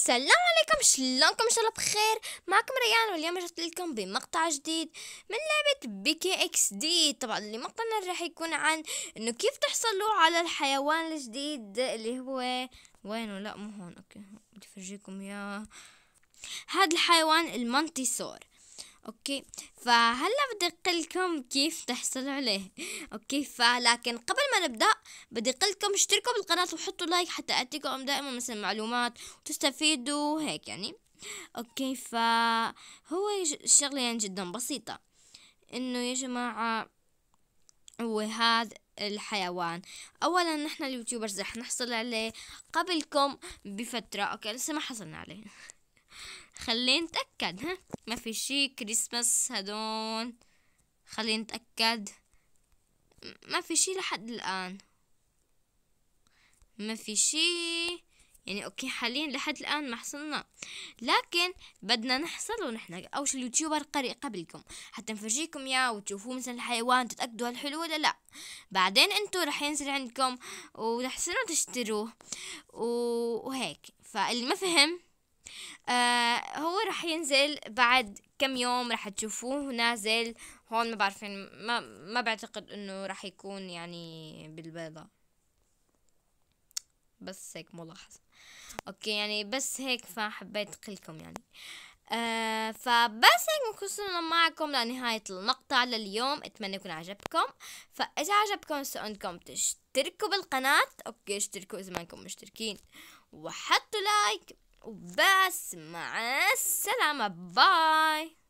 السلام عليكم شلونكم ان شاء الله بخير معكم ريان واليوم جبت لكم بمقطع جديد من لعبه بي كي اكس دي طبعا اللي مقطعنا راح يكون عن انه كيف تحصلوا على الحيوان الجديد اللي هو وينه لا مو هون اوكي بدي افرجيكم اياه هذا الحيوان المنتيسور اوكي فهلا بدي اقول لكم كيف تحصلوا عليه اوكي فلكن قبل ما نبدا بدي اقول لكم اشتركوا بالقناه وحطوا لايك حتى اعطيكم دائما مثل معلومات وتستفيدوا هيك يعني اوكي فهو الشغله يعني جدا بسيطه انه يا جماعه وهذا الحيوان اولا نحن اليوتيوبرز رح نحصل عليه قبلكم بفتره اوكي لسه ما حصلنا عليه خلينا نتأكد ها ما في شي كريسماس هدون خلينا نتأكد ما في شي لحد الآن ما في شي يعني اوكي حاليا لحد الان ما حصلنا لكن بدنا نحصل ونحن او شي اليوتيوبر قري قبلكم حتى نفرجيكم يا وتشوفوه مثلا الحيوان تتاكدوا هل حلو ولا لا بعدين انتو رح ينزل عندكم ورح تشتروه وهيك فاللي ما فهم آه هو رح ينزل بعد كم يوم رح تشوفوه نازل هون ما بعرفين ما ما بعتقد انه رح يكون يعني بالبيضة بس هيك ملاحظة اوكي يعني بس هيك فحبيت قلكم يعني آه فبس هيك بنكون وصلنا معكم لنهاية المقطع لليوم اتمنى يكون عجبكم فاذا عجبكم انكم تشتركوا بالقناة اوكي اشتركوا اذا ما انكم مشتركين وحطوا لايك وبس مع السلامة باي